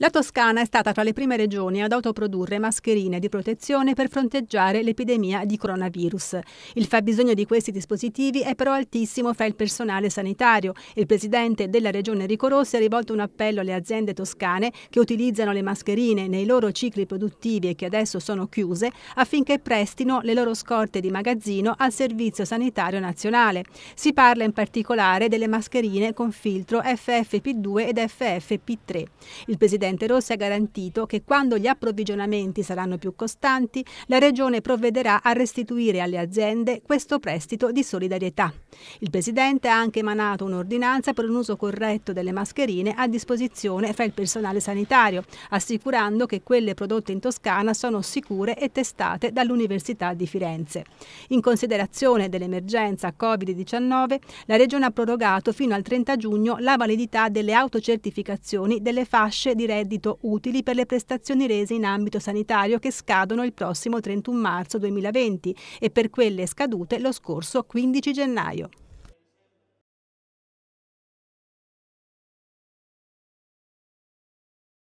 La Toscana è stata tra le prime regioni ad autoprodurre mascherine di protezione per fronteggiare l'epidemia di coronavirus. Il fabbisogno di questi dispositivi è però altissimo fra il personale sanitario. Il presidente della regione Ricorossi ha rivolto un appello alle aziende toscane che utilizzano le mascherine nei loro cicli produttivi e che adesso sono chiuse affinché prestino le loro scorte di magazzino al Servizio Sanitario Nazionale. Si parla in particolare delle mascherine con filtro FFP2 ed FFP3. Il presidente presidente Rossi ha garantito che quando gli approvvigionamenti saranno più costanti, la Regione provvederà a restituire alle aziende questo prestito di solidarietà. Il presidente ha anche emanato un'ordinanza per un uso corretto delle mascherine a disposizione fra il personale sanitario, assicurando che quelle prodotte in Toscana sono sicure e testate dall'Università di Firenze. In considerazione dell'emergenza Covid-19, la Regione ha prorogato fino al 30 giugno la validità delle autocertificazioni delle fasce di reddito reddito utili per le prestazioni rese in ambito sanitario che scadono il prossimo 31 marzo 2020 e per quelle scadute lo scorso 15 gennaio.